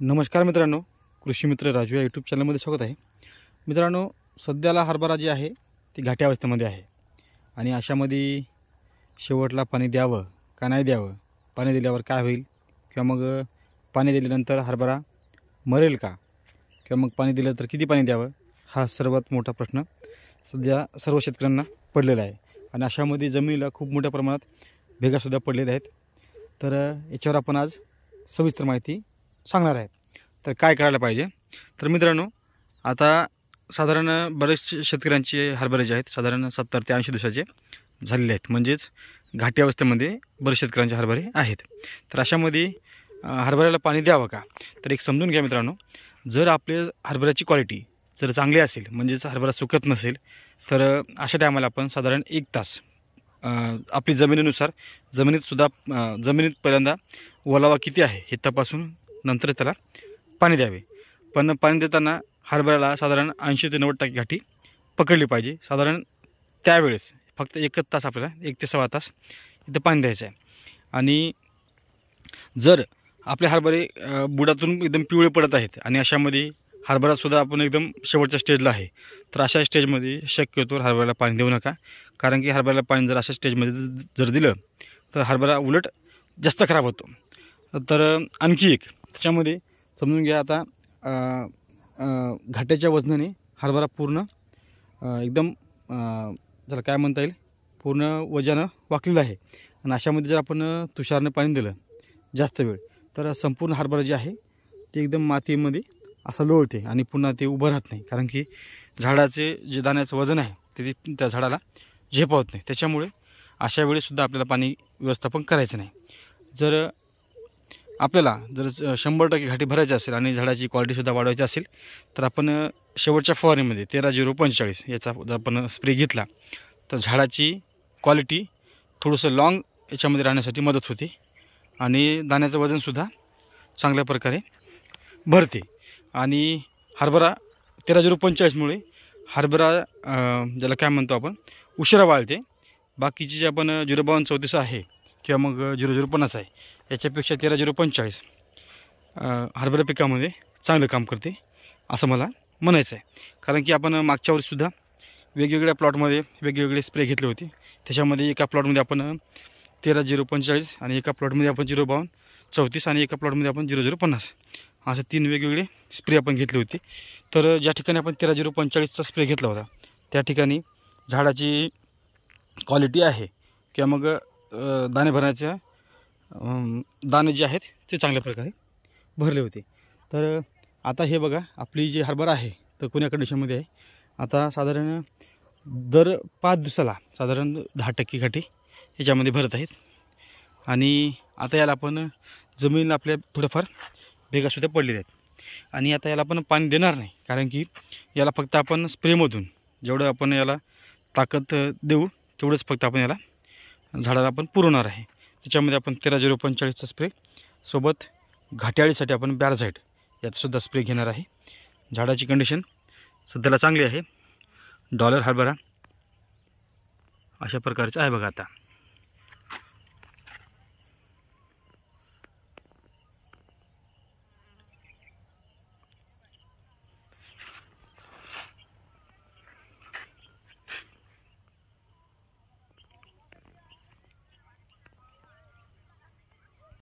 नमस्कार मित्रांनो कृषी मित्र राजू या यूट्यूब चॅनलमध्ये स्वागत आहे मित्रांनो सध्याला हरभरा जी आहे ती घाट्या अवस्थेमध्ये आहे आणि अशामध्ये शेवटला पाणी द्यावं का नाही द्यावं पाणी दिल्यावर काय होईल किंवा मग पाणी दिल्यानंतर हरभरा मरेल का किंवा मग पाणी दिलं तर किती पाणी द्यावं हा सर्वात मोठा प्रश्न सध्या सर्व शेतकऱ्यांना पडलेला आहे आणि अशामध्ये जमिनीला खूप मोठ्या प्रमाणात भेगासुद्धा पडलेल्या आहेत तर याच्यावर आपण आज सविस्तर माहिती सांगणार आहे तर काय करायला पाहिजे तर मित्रांनो आता साधारण बरेचसे शेतकऱ्यांचे हरभरे जे आहेत साधारण सत्तर ते ऐंशी दिवसाचे झालेले आहेत म्हणजेच घाटी अवस्थेमध्ये बरेच शेतकऱ्यांचे हरभरे आहेत तर अशामध्ये हरभऱ्याला पाणी द्यावं का तर एक समजून घ्या मित्रांनो जर आपले हरभऱ्याची क्वालिटी जर चांगली असेल म्हणजेच हरभरा सुकत नसेल तर अशा टायमाला आपण साधारण एक तास आपली जमिनीनुसार जमिनीतसुद्धा जमिनीत पहिल्यांदा ओलावा किती आहे हे तपासून नंतर त्याला पाणी द्यावे पण पाणी देताना हरभऱ्याला साधारण ऐंशी ते नव्वद टक्के घाटी पकडली पाहिजे साधारण त्यावेळेस फक्त एकच तास आपल्याला एक ते सव्वा तास इथं पाणी द्यायचं आहे आणि जर आपले हरभरे बुडातून एकदम पिवळे पडत आहेत आणि अशामध्ये हरभरासुद्धा आपण एकदम शेवटच्या स्टेजला आहे तर अशा स्टेजमध्ये शक्यतो हरभऱ्याला पाणी देऊ नका कारण की हरभऱ्याला पाणी जर अशा स्टेजमध्ये जर दिलं तर हरभरा उलट जास्त खराब होतो तर आणखी एक त्याच्यामध्ये समजून घ्या आता घाट्याच्या वजनाने हरभरा पूर्ण एकदम जरा काय म्हणता येईल पूर्ण वजनं वाकलेलं आहे आणि अशामध्ये जर आपण तुषारनं पाणी दिलं जास्त वेळ तर संपूर्ण हरभरा जे आहे ते एकदम मातीमध्ये असं लोळते आणि पुन्हा ते उभं राहत नाही कारण की झाडाचे जे दाण्याचं वजन आहे ते त्या झाडाला झेपावत नाही त्याच्यामुळे अशा वेळेसुद्धा आपल्याला पाणी व्यवस्थापन करायचं नाही जर आपल्याला जर शंभर टक्के घाटी भरायची असेल आणि झाडाची क्वालिटीसुद्धा वाढवायची असेल तर आपण शेवटच्या फवारणीमध्ये तेरा झिरो पंचेचाळीस याचा आपण स्प्रे घेतला तर झाडाची क्वालिटी थोडंसं लाँग याच्यामध्ये राहण्यासाठी मदत होते आणि दाण्याचं वजनसुद्धा चांगल्या प्रकारे भरते आणि हरभरा तेरा झिरो पंचेचाळीसमुळे हरभरा ज्याला काय म्हणतो आपण उशिरा वाळते बाकीची जे आपण झिरो बावन्न चौतीस आहे किंवा मग झिरो झिरो पन्नास आहे याच्यापेक्षा तेरा झिरो पंचेचाळीस हरभरा पिकामध्ये चांगलं काम करते असं मला म्हणायचं आहे कारण की आपण मागच्या वर्षीसुद्धा वेगवेगळ्या प्लॉटमध्ये वेगवेगळे स्प्रे घेतले होते त्याच्यामध्ये एका प्लॉटमध्ये आपण तेरा झिरो पंचेचाळीस आणि एका प्लॉटमध्ये आपण झिरो बावन्न चौतीस आणि एका प्लॉटमध्ये आपण झिरो झिरो पन्नास असे तीन वेगवेगळे स्प्रे आपण घेतले होते तर ज्या ठिकाणी आपण तेरा झिरो पंचेचाळीसचा स्प्रे घेतला होता त्या ठिकाणी झाडाची क्वालिटी आहे किंवा मग दाणे भरण्याच्या दानं जे आहेत ते चांगल्या प्रकारे भरले होते तर आता हे बघा आपली जी हरभरा आहे तर कोण्या कंडिशनमध्ये आहे आता साधारण दर पाच दिवसाला साधारण दहा टक्के घाटे याच्यामध्ये भरत आहेत आणि आता याला आपण जमीन आपल्या थोडंफार भेगासुद्धा पडलेले आहेत आणि आता याला आपण पाणी देणार नाही कारण की याला फक्त आपण स्प्रेमधून जेवढं आपण याला ताकद देऊ तेवढंच फक्त आपण याला झाडाला आपण पुरवणार आहे त्याच्यामध्ये आपण तेरा झिरो पंचेचाळीसचा स्प्रे सोबत घाट्याळीसाठी आपण बॅरझाईट याचासुद्धा स्प्रे घेणार आहे झाडाची कंडिशन सध्याला चांगली आहे डॉलर हरभरा अशा प्रकारचं आहे बघा आता